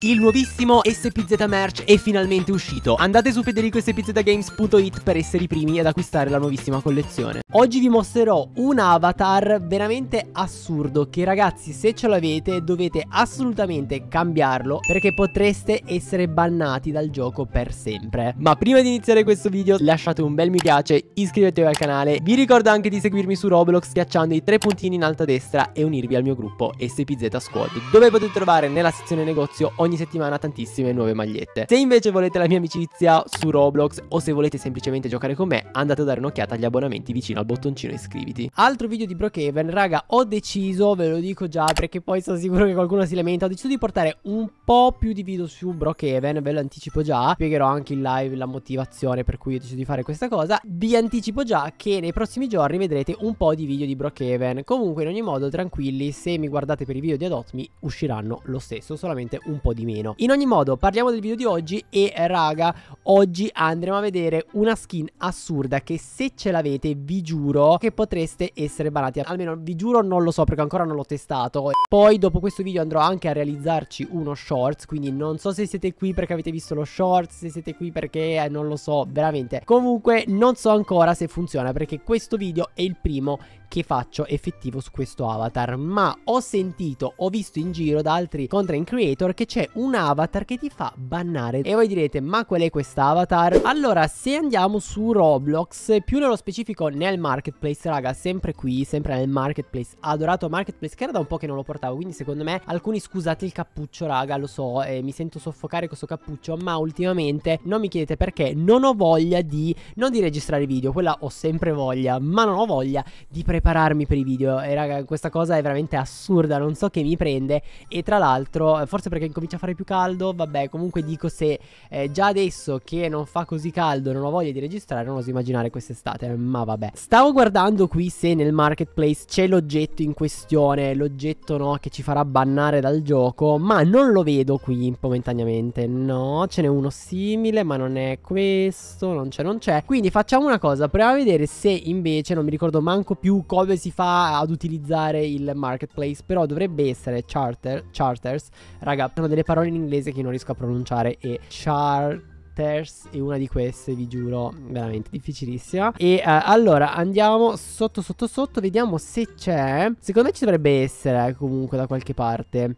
Il nuovissimo SPZ Merch è finalmente uscito. Andate su federicospzgames.it per essere i primi ad acquistare la nuovissima collezione. Oggi vi mostrerò un avatar veramente assurdo che ragazzi se ce l'avete dovete assolutamente cambiarlo perché potreste essere bannati dal gioco per sempre. Ma prima di iniziare questo video lasciate un bel mi piace, iscrivetevi al canale, vi ricordo anche di seguirmi su Roblox schiacciando i tre puntini in alto a destra e unirvi al mio gruppo SPZ Squad dove potete trovare nella sezione negozio ogni ogni settimana tantissime nuove magliette. Se invece volete la mia amicizia su Roblox o se volete semplicemente giocare con me, andate a dare un'occhiata agli abbonamenti vicino al bottoncino iscriviti. Altro video di Brookhaven, raga, ho deciso, ve lo dico già perché poi sono sicuro che qualcuno si lamenta, ho deciso di portare un po' più di video su Brookhaven, ve lo anticipo già, spiegherò anche in live la motivazione per cui ho deciso di fare questa cosa. Vi anticipo già che nei prossimi giorni vedrete un po' di video di Brookhaven. Comunque in ogni modo tranquilli, se mi guardate per i video di Adopt Me usciranno lo stesso, solamente un po' di di meno. In ogni modo, parliamo del video di oggi e raga, oggi andremo a vedere una skin assurda che se ce l'avete vi giuro che potreste essere barati. Almeno vi giuro non lo so perché ancora non l'ho testato. Poi dopo questo video andrò anche a realizzarci uno shorts, quindi non so se siete qui perché avete visto lo shorts, se siete qui perché eh, non lo so veramente. Comunque non so ancora se funziona perché questo video è il primo che faccio effettivo su questo avatar. Ma ho sentito, ho visto in giro da altri content creator che c'è un avatar che ti fa bannare. E voi direte, ma qual è quest'avatar? Allora, se andiamo su Roblox, più nello specifico nel marketplace, raga, sempre qui, sempre nel marketplace, adorato marketplace, che era da un po' che non lo portavo, quindi secondo me alcuni scusate il cappuccio, raga, lo so, eh, mi sento soffocare questo cappuccio, ma ultimamente non mi chiedete perché, non ho voglia di, non di registrare video, quella ho sempre voglia, ma non ho voglia di prendere prepararmi per i video. E raga, questa cosa è veramente assurda, non so che mi prende. E tra l'altro, eh, forse perché incomincia a fare più caldo, vabbè, comunque dico se eh, già adesso che non fa così caldo non ho voglia di registrare, non oso immaginare quest'estate, eh, ma vabbè. Stavo guardando qui se nel marketplace c'è l'oggetto in questione, l'oggetto no, che ci farà bannare dal gioco, ma non lo vedo qui momentaneamente. No, ce n'è uno simile, ma non è questo, non c'è, non c'è. Quindi facciamo una cosa, proviamo a vedere se invece, non mi ricordo manco più come si fa ad utilizzare il marketplace, però dovrebbe essere charter, charters. Raga, sono delle parole in inglese che non riesco a pronunciare e chart e una di queste vi giuro veramente difficilissima e eh, allora andiamo sotto sotto sotto vediamo se c'è secondo me ci dovrebbe essere eh, comunque da qualche parte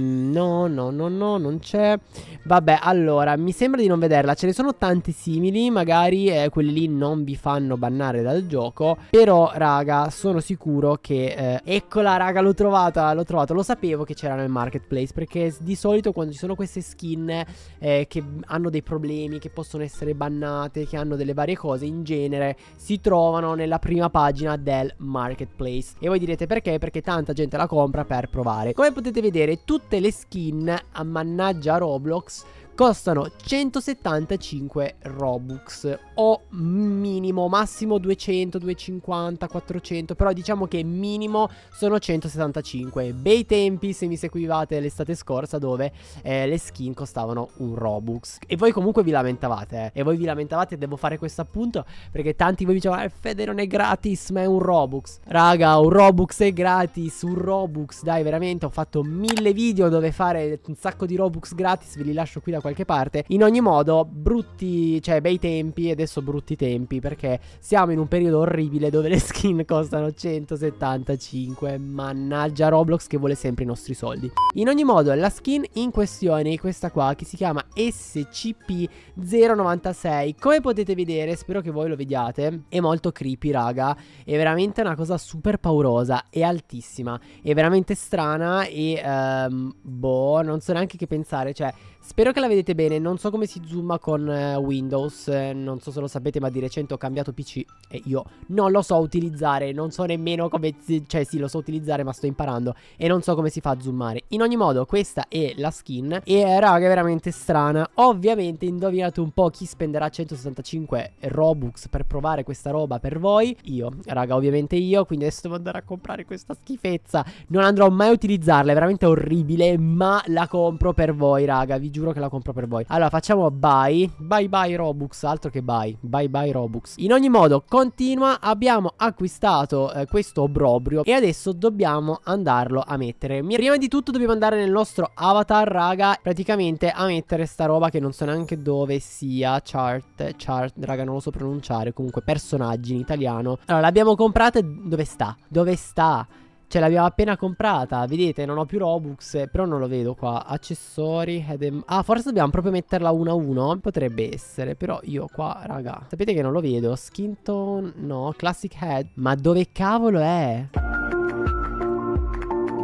No, no, no, no, non c'è. Vabbè, allora, mi sembra di non vederla. Ce ne sono tanti simili, magari eh, quelli lì non vi fanno bannare dal gioco. Però, raga, sono sicuro che... Eh, eccola, raga, l'ho trovata, l'ho trovata. Lo sapevo che c'era nel marketplace, perché di solito quando ci sono queste skin eh, che hanno dei problemi, che possono essere bannate, che hanno delle varie cose, in genere si trovano nella prima pagina del marketplace. E voi direte perché? Perché tanta gente la compra per provare. Come potete vedere, tutti tutte le skin a mannaggia Roblox costano 175 Robux o minimo, massimo 200, 250, 400, però diciamo che minimo sono 175. Bei tempi se mi seguivate l'estate scorsa dove eh, le skin costavano un Robux. E voi comunque vi lamentavate, eh. e voi vi lamentavate, devo fare questo appunto, perché tanti voi dicevano, eh, Fede non è gratis, ma è un Robux. Raga, un Robux è gratis, un Robux, dai veramente, ho fatto mille video dove fare un sacco di Robux gratis, ve li lascio qui da qua qualche parte. In ogni modo, brutti, cioè bei tempi e adesso brutti tempi perché siamo in un periodo orribile dove le skin costano 175. Mannaggia Roblox che vuole sempre i nostri soldi. In ogni modo, la skin in questione è questa qua che si chiama SCP-096. Come potete vedere, spero che voi lo vediate, è molto creepy raga, è veramente una cosa super paurosa, è altissima, è veramente strana e... Um, boh, non so neanche che pensare, cioè spero che la vediate vedete bene, non so come si zooma con eh, Windows, eh, non so se lo sapete ma di recente ho cambiato PC e io non lo so utilizzare, non so nemmeno come, cioè sì lo so utilizzare ma sto imparando e non so come si fa a zoomare. In ogni modo questa è la skin e eh, raga è veramente strana, ovviamente indovinate un po' chi spenderà 165 Robux per provare questa roba per voi, io raga ovviamente io, quindi adesso devo andare a comprare questa schifezza, non andrò mai a utilizzarla, è veramente orribile ma la compro per voi raga, vi giuro che la compro compro per voi. Allora, facciamo buy. Bye bye Robux, altro che buy. Bye bye Robux. In ogni modo, continua. Abbiamo acquistato eh, questo obrobrio e adesso dobbiamo andarlo a mettere. Prima di tutto dobbiamo andare nel nostro avatar, raga, praticamente a mettere sta roba che non so neanche dove sia. Chart, chart, raga, non lo so pronunciare. Comunque, personaggi in italiano. Allora, l'abbiamo comprata. Dove sta? Dove sta? Ce l'abbiamo appena comprata, vedete, non ho più Robux, però non lo vedo qua. Accessori, head Ah, forse dobbiamo proprio metterla 1 a 1, potrebbe essere, però io qua, raga, sapete che non lo vedo. Skin tone, no, classic head. Ma dove cavolo è?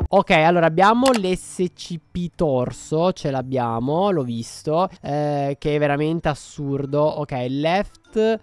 Ok, allora abbiamo l'SCP torso, ce l'abbiamo, l'ho visto, eh, che è veramente assurdo. Ok, left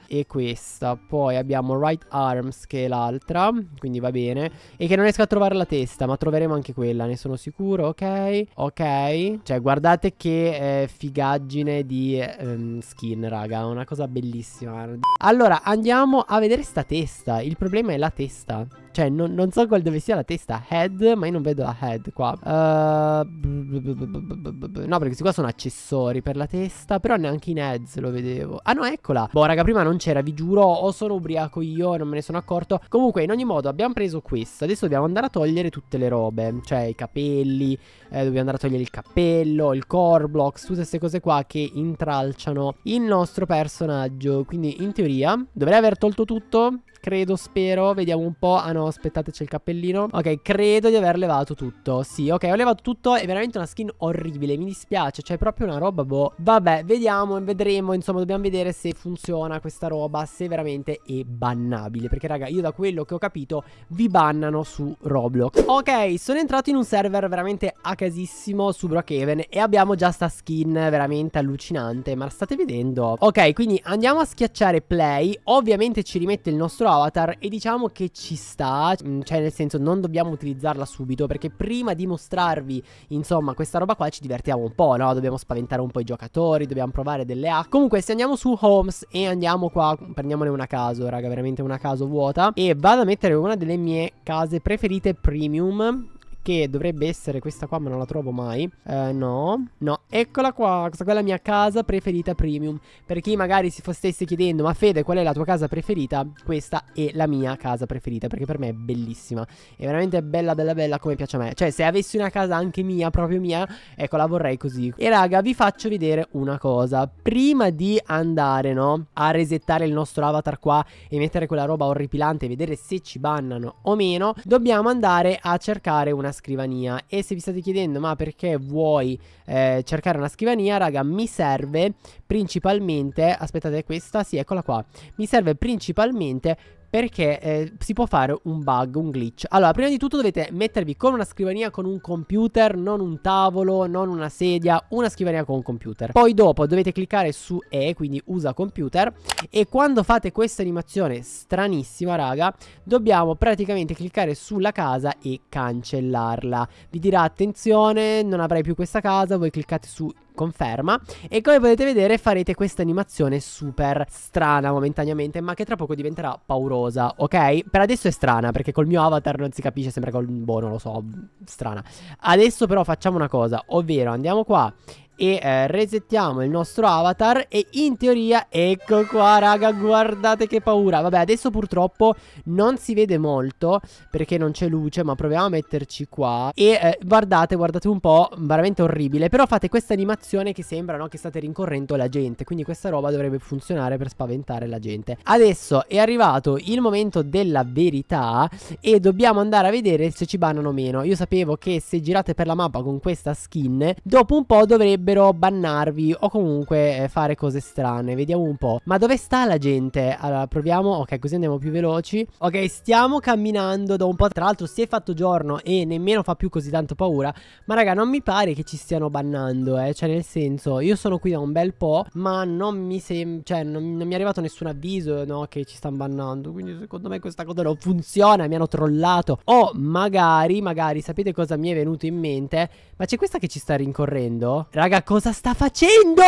e questa. Poi abbiamo Right Arms che è l'altra, quindi va bene. E che non riesco a trovare la testa, ma troveremo anche quella, ne sono sicuro, ok? Ok. Cioè, guardate che eh, figaggine di ehm, skin, raga, una cosa bellissima. Allora, andiamo a vedere sta testa. Il problema è la testa. Cioè, non, non so qual dove sia la testa. Head, ma io non vedo la head qua. Uh, no, perché questi qua sono accessori per la testa, però neanche in heads lo vedevo. Ah no, eccola. Boh, raga, raga, prima non c'era, vi giuro, o sono ubriaco io non me ne sono accorto. Comunque, in ogni modo, abbiamo preso questa. Adesso dobbiamo andare a togliere tutte le robe, cioè i capelli, eh, dobbiamo andare a togliere il cappello, il core blocks, tutte queste cose qua che intralciano il nostro personaggio. Quindi, in teoria, dovrei aver tolto tutto. Credo, spero. Vediamo un po'. Ah no, aspettate, c'è il cappellino. Ok, credo di aver levato tutto. Sì, ok, ho levato tutto. È veramente una skin orribile. Mi dispiace. Cioè, è proprio una roba, boh. Vabbè, vediamo, vedremo. Insomma, dobbiamo vedere se funziona questa roba. Se veramente è bannabile. Perché, raga, io da quello che ho capito, vi bannano su Roblox. Ok, sono entrato in un server veramente a casissimo su Brookhaven. E abbiamo già sta skin veramente allucinante. Ma la state vedendo? Ok, quindi andiamo a schiacciare play. Ovviamente ci rimette il nostro avatar e diciamo che ci sta, mm, cioè nel senso non dobbiamo utilizzarla subito perché prima di mostrarvi insomma questa roba qua ci divertiamo un po', no? Dobbiamo spaventare un po' i giocatori, dobbiamo provare delle A. Comunque se andiamo su Homes e andiamo qua, prendiamone una caso, raga, veramente una caso vuota e vado a mettere una delle mie case preferite premium che dovrebbe essere questa qua, ma non la trovo mai. Eh, no, no, eccola qua, questa qua è la mia casa preferita premium. Per chi magari si stesse chiedendo, ma Fede, qual è la tua casa preferita? Questa è la mia casa preferita, perché per me è bellissima. È veramente bella, bella, bella come piace a me. Cioè, se avessi una casa anche mia, proprio mia, ecco, la vorrei così. E raga, vi faccio vedere una cosa. Prima di andare, no, a resettare il nostro avatar qua e mettere quella roba orripilante e vedere se ci bannano o meno, dobbiamo andare a cercare una una scrivania e se vi state chiedendo ma perché vuoi eh, cercare una scrivania raga mi serve principalmente aspettate questa sì eccola qua mi serve principalmente perché eh, si può fare un bug, un glitch. Allora, prima di tutto dovete mettervi con una scrivania con un computer, non un tavolo, non una sedia, una scrivania con un computer. Poi dopo dovete cliccare su E, quindi usa computer, e quando fate questa animazione stranissima, raga, dobbiamo praticamente cliccare sulla casa e cancellarla. Vi dirà attenzione, non avrai più questa casa, voi cliccate su conferma e come potete vedere farete questa animazione super strana momentaneamente ma che tra poco diventerà paurosa ok per adesso è strana perché col mio avatar non si capisce sembra che boh non lo so strana adesso però facciamo una cosa ovvero andiamo qua e eh, resettiamo il nostro avatar e in teoria ecco qua raga guardate che paura vabbè adesso purtroppo non si vede molto perché non c'è luce ma proviamo a metterci qua e eh, guardate guardate un po' veramente orribile però fate questa animazione che sembra no, che state rincorrendo la gente quindi questa roba dovrebbe funzionare per spaventare la gente adesso è arrivato il momento della verità e dobbiamo andare a vedere se ci banano o meno io sapevo che se girate per la mappa con questa skin dopo un po' dovrebbe potrebbero bannarvi o comunque eh, fare cose strane. Vediamo un po'. Ma dove sta la gente? Allora, proviamo. Ok, così andiamo più veloci. Ok, stiamo camminando da un po'. Tra l'altro si è fatto giorno e nemmeno fa più così tanto paura. Ma raga, non mi pare che ci stiano bannando, eh. Cioè, nel senso, io sono qui da un bel po', ma non mi sembra... Cioè, non, non mi è arrivato nessun avviso, no, che ci stanno bannando. Quindi, secondo me questa cosa non funziona. Mi hanno trollato. O magari, magari, sapete cosa mi è venuto in mente? Ma c'è questa che ci sta rincorrendo? Raga, cosa sta facendo!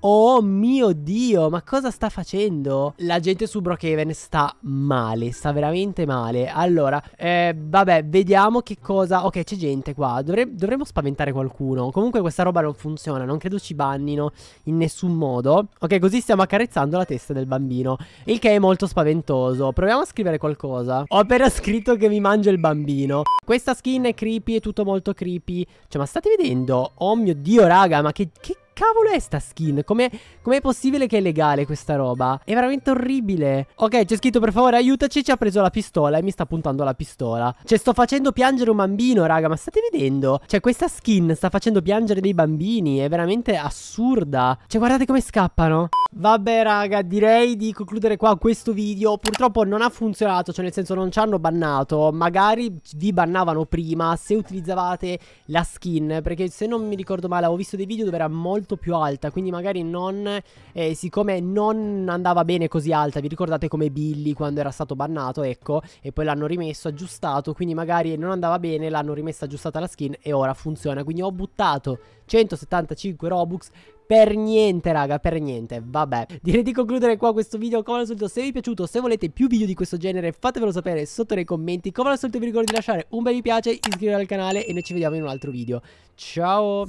Oh mio Dio, ma cosa sta facendo? La gente su Brookhaven sta male, sta veramente male. Allora, eh, vabbè, vediamo che cosa... Ok, c'è gente qua. Dovre... dovremmo spaventare qualcuno. Comunque questa roba non funziona, non credo ci bannino in nessun modo. Ok, così stiamo accarezzando la testa del bambino, il che è molto spaventoso. Proviamo a scrivere qualcosa. Ho appena scritto che mi mangia il bambino. Questa skin è creepy, è tutto molto creepy. Cioè, ma state vedendo? Oh mio Dio. Dio, raga, ma che, che cavolo è sta skin? Com'è com possibile che è legale questa roba? È veramente orribile. Ok, c'è scritto per favore aiutaci, ci ha preso la pistola e mi sta puntando la pistola. Cioè sto facendo piangere un bambino, raga, ma state vedendo? Cioè questa skin sta facendo piangere dei bambini, è veramente assurda. Cioè guardate come scappano. Vabbè raga, direi di concludere qua questo video. Purtroppo non ha funzionato, cioè nel senso non ci hanno bannato. Magari vi bannavano prima se utilizzavate la skin, perché se non mi ricordo male avevo visto dei video dove era molto molto più alta, quindi magari non, eh, siccome non andava bene così alta, vi ricordate come Billy quando era stato bannato, ecco, e poi l'hanno rimesso, aggiustato, quindi magari non andava bene, l'hanno rimessa aggiustata la skin e ora funziona, quindi ho buttato 175 Robux per niente raga, per niente, vabbè Direi di concludere qua questo video, come al solito se vi è piaciuto, se volete più video di questo genere fatemelo sapere sotto nei commenti Come al solito vi ricordo di lasciare un bel mi piace, iscrivervi al canale e noi ci vediamo in un altro video Ciao